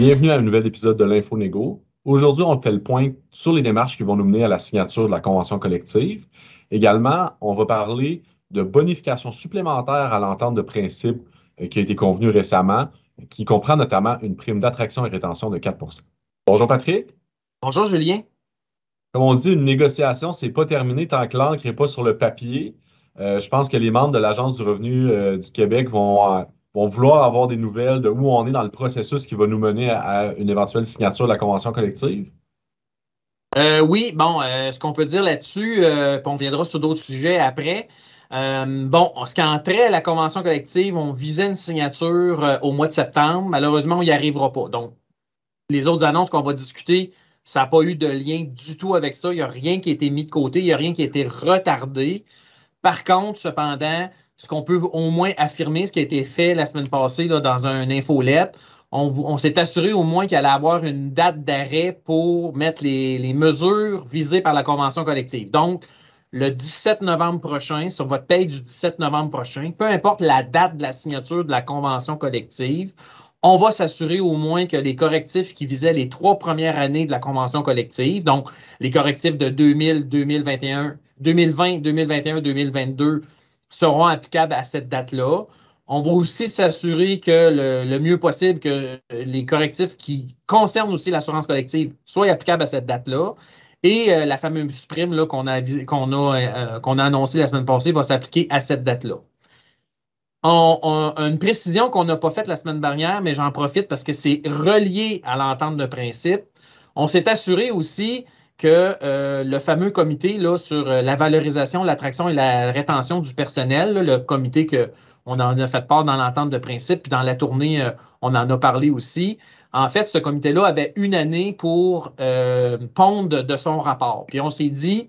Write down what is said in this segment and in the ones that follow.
Bienvenue à un nouvel épisode de l'info négo Aujourd'hui, on fait le point sur les démarches qui vont nous mener à la signature de la convention collective. Également, on va parler de bonifications supplémentaires à l'entente de principe euh, qui a été convenue récemment, qui comprend notamment une prime d'attraction et rétention de 4 Bonjour Patrick. Bonjour Julien. Comme on dit, une négociation, c'est pas terminé tant que l'encre n'est pas sur le papier. Euh, je pense que les membres de l'Agence du revenu euh, du Québec vont vont vouloir avoir des nouvelles de où on est dans le processus qui va nous mener à, une éventuelle signature de la convention collective? Euh, oui, bon, euh, ce qu'on peut dire là-dessus, euh, on viendra sur d'autres sujets après. bon, ce qui entrait à la convention collective, on visait une signature au mois de septembre. Malheureusement, on n'y arrivera pas. Donc, les autres annonces qu'on va discuter, ça n'a pas eu de lien du tout avec ça. Il n'y a rien qui a été mis de côté, il n'y a rien qui a été retardé. Par contre, cependant, ce qu'on peut au moins affirmer, ce qui a été fait la semaine passée dans un infolette, on, on s'est assuré au moins qu'il allait avoir une date d'arrêt pour mettre les, les, mesures visées par la convention collective. Donc, le 17 novembre prochain, sur votre paye du 17 novembre prochain, peu importe la date de la signature de la convention collective, on va s'assurer au moins que les correctifs qui visaient les trois premières années de la convention collective, donc les correctifs de 2000, 2021, 2020, 2021, 2022, seront applicables à cette date-là. On va aussi s'assurer que le, mieux possible que euh, les correctifs qui concernent aussi l'assurance collective soient applicables à cette date-là. Et euh, la fameuse prime qu'on a, a, euh, a annoncée la semaine passée va s'appliquer à cette date-là. une précision qu'on n'a pas faite la semaine dernière, mais j'en profite parce que c'est relié à l'entente de principe. On s'est assuré aussi que euh, le fameux comité là, sur euh, la valorisation, l'attraction et la rétention du personnel, le comité qu'on en a fait part dans l'entente de principe, puis dans la tournée, euh, on en a parlé aussi. En fait, ce comité-là avait une année pour pondre de son rapport. Puis on s'est dit,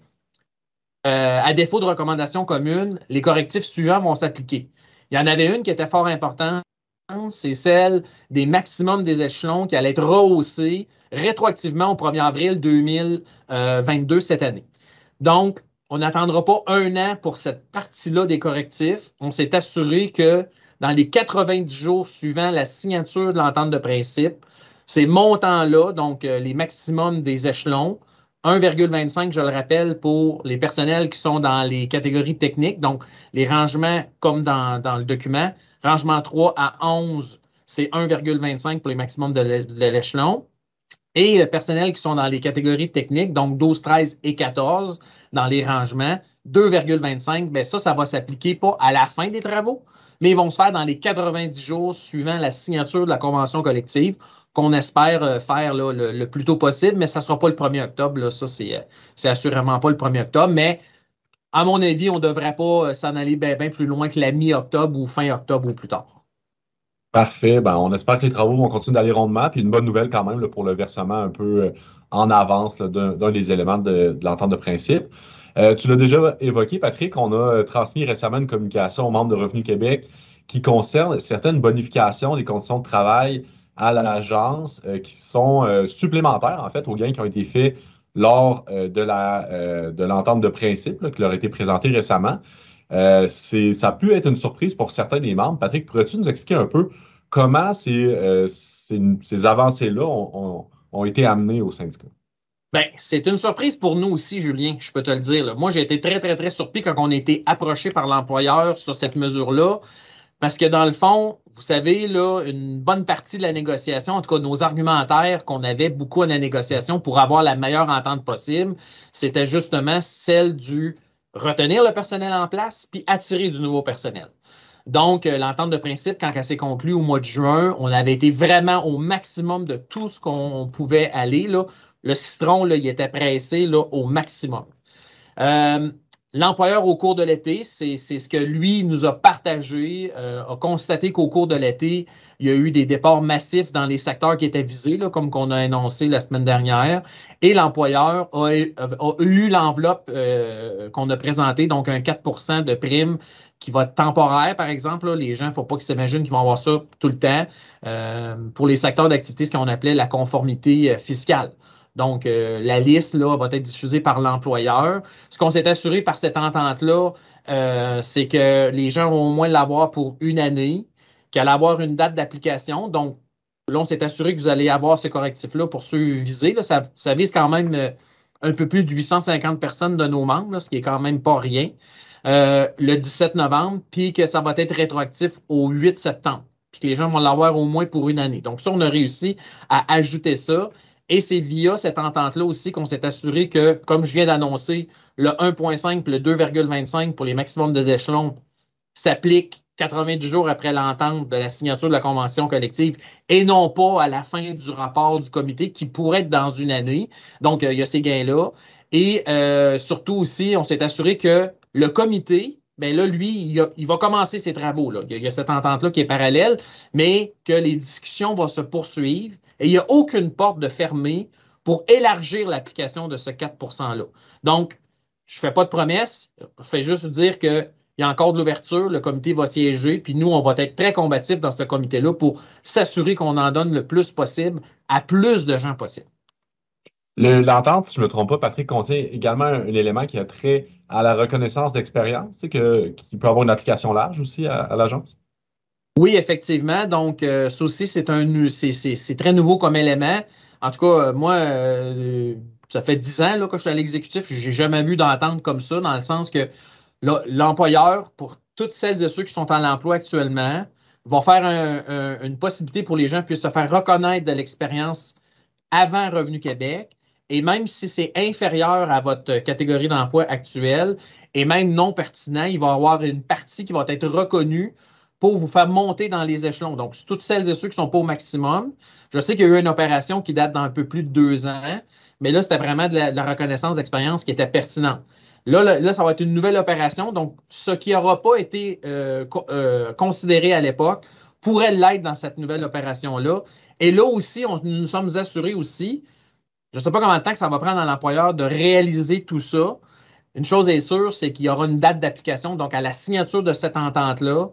à défaut de recommandations communes, les correctifs suivants vont s'appliquer. Il y en avait une qui était fort importante, Hein, c'est celle des maximums des échelons qui allait être rehaussée rétroactivement au 1er avril 2022 euh, cette année. Donc, on n'attendra pas un an pour cette partie-là des correctifs. On s'est assuré que dans les 90 jours suivant la signature de l'entente de principe, ces montants-là, donc euh, les maximums des échelons, 1,25, je le rappelle, pour les personnels qui sont dans les catégories techniques, donc les rangements comme dans, le document. Rangement 3 à 11, c'est 1,25 pour les maximums de l'échelon. Et le personnel qui sont dans les catégories techniques, donc 12, 13 et 14 dans les rangements, 2,25, bien ça, ça va s'appliquer pas à la fin des travaux, mais ils vont se faire dans les 90 jours suivant la signature de la convention collective qu'on espère euh, faire le, plus tôt possible, mais ça ne sera pas le 1er octobre. Là, ça, c'est euh, assurément pas le 1er octobre, mais à mon avis, on ne devrait pas euh, s'en aller bien ben plus loin que la mi-octobre ou fin octobre ou plus tard. Parfait. Ben, on espère que les travaux vont continuer d'aller rondement. Puis une bonne nouvelle quand même pour le versement un peu en avance d'un des éléments de, l'entente de principe. tu l'as déjà évoqué, Patrick, on a transmis récemment une communication aux membres de Revenu Québec qui concerne certaines bonifications des conditions de travail à l'agence euh, qui sont euh, supplémentaires, en fait, aux gains qui ont été faits lors euh, de l'entente de, de principe qui leur a été présentée récemment. ça a pu être une surprise pour certains des membres. Patrick, pourrais-tu nous expliquer un peu comment ces, avancées-là ont, été amenées au syndicat? Bien, c'est une surprise pour nous aussi, Julien, je peux te le dire. Moi, j'ai été très, très, très surpris quand on a été approché par l'employeur sur cette mesure-là. Parce que dans le fond, vous savez, là, une bonne partie de la négociation, en tout cas nos argumentaires qu'on avait beaucoup à la négociation pour avoir la meilleure entente possible, c'était justement celle du retenir le personnel en place puis attirer du nouveau personnel. Donc, euh, l'entente de principe, quand elle s'est conclue au mois de juin, on avait été vraiment au maximum de tout ce qu'on pouvait aller. Là. Le citron, là, il était pressé là, au maximum. Euh, L'employeur au cours de l'été, c'est ce que lui nous a partagé, euh, a constaté qu'au cours de l'été, il y a eu des départs massifs dans les secteurs qui étaient visés, là, comme qu'on a énoncé la semaine dernière, et l'employeur a, eu l'enveloppe euh, qu'on a présentée, donc un 4 de prime qui va être temporaire, par exemple. les gens, il ne faut pas qu'ils s'imaginent qu'ils vont avoir ça tout le temps euh, pour les secteurs d'activité, ce qu'on appelait la conformité fiscale. Donc, euh, la liste là, va être diffusée par l'employeur. Ce qu'on s'est assuré par cette entente-là, euh, c'est que les gens vont au moins l'avoir pour une année, qu'elle va avoir une date d'application. Donc, là, on s'est assuré que vous allez avoir ce correctif-là pour ceux visés. ça, vise quand même euh, un peu plus de 850 personnes de nos membres, ce qui est quand même pas rien, le 17 novembre, puis que ça va être rétroactif au 8 septembre, puis que les gens vont l'avoir au moins pour une année. Donc, ça, on a réussi à ajouter ça et c'est via cette entente-là aussi qu'on s'est assuré que, comme je viens d'annoncer, le 1,5 et le 2,25 pour les maximums de déchelons s'appliquent 90 jours après l'entente de la signature de la convention collective et non pas à la fin du rapport du comité qui pourrait être dans une année. Donc, euh, il y a ces gains-là. Et euh, surtout aussi, on s'est assuré que le comité Bien là, lui, il, va commencer ses travaux. Là. Il, y a, cette entente-là qui est parallèle, mais que les discussions vont se poursuivre et il n'y a aucune porte de fermée pour élargir l'application de ce 4 %-là. Donc, je ne fais pas de promesse, je fais juste dire qu'il y a encore de l'ouverture, le comité va siéger, puis nous, on va être très combatifs dans ce comité-là pour s'assurer qu'on en donne le plus possible à plus de gens possible. L'entente, si je ne me trompe pas, Patrick, contient également un, élément qui a très à la reconnaissance d'expérience, tu sais, que, qui peut avoir une application large aussi à, l'agence? Oui, effectivement. Donc, euh, ça aussi, c'est un c'est très nouveau comme élément. En tout cas, euh, moi, euh, ça fait dix ans que je suis à l'exécutif, je n'ai jamais vu d'entendre comme ça, dans le sens que l'employeur, pour toutes celles et ceux qui sont en emploi actuellement, va faire une possibilité pour les gens puissent se faire reconnaître de l'expérience avant Revenu Québec et même si c'est inférieur à votre catégorie d'emploi actuelle et même non pertinent, il va y avoir une partie qui va être reconnue pour vous faire monter dans les échelons. Donc, toutes celles et ceux qui ne sont pas au maximum. Je sais qu'il y a eu une opération qui date d'un peu plus de deux ans, mais là, c'était vraiment de la, reconnaissance d'expérience qui était pertinente. Là, ça va être une nouvelle opération. Donc, ce qui n'aura pas été euh, euh, considéré à l'époque pourrait l'être dans cette nouvelle opération-là. Et là aussi, nous nous sommes assurés aussi je ne sais pas combien de temps que ça va prendre à l'employeur de réaliser tout ça. Une chose est sûre, c'est qu'il y aura une date d'application. Donc, à la signature de cette entente-là,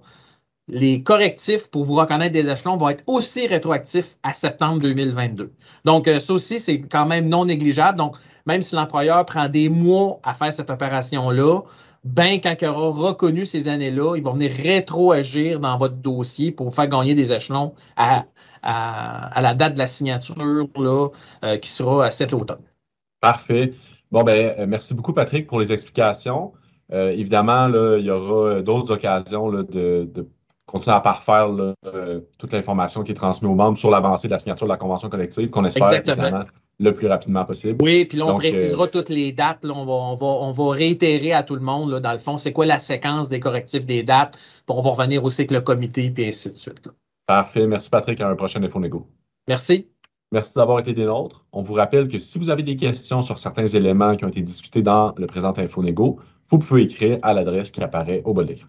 les correctifs pour vous reconnaître des échelons vont être aussi rétroactifs à septembre 2022. Donc, euh, ça aussi, c'est quand même non négligeable. Donc, même si l'employeur prend des mois à faire cette opération-là, ben, quand il aura reconnu ces années-là, il va venir rétroagir dans votre dossier pour vous faire gagner des échelons à, la date de la signature là, euh, qui sera à cet automne. Parfait. Bon, ben, euh, merci beaucoup, Patrick, pour les explications. Euh, évidemment, il y aura d'autres occasions de, de continuer à parfaire euh, toute l'information qui est transmise aux membres sur l'avancée de la signature de la convention collective qu'on espère le plus rapidement possible. Oui, puis là, on précisera euh, toutes les dates. on, va, on, va, réitérer à tout le monde, là, dans le fond, c'est quoi la séquence des correctifs des dates. on va revenir aussi avec le comité, puis ainsi de suite. Parfait. Merci, Patrick. À un prochain Info Négo. Merci. Merci d'avoir été des nôtres. On vous rappelle que si vous avez des questions sur certains éléments qui ont été discutés dans le présent Info Négo, vous pouvez écrire à l'adresse qui apparaît au bas de l'écran.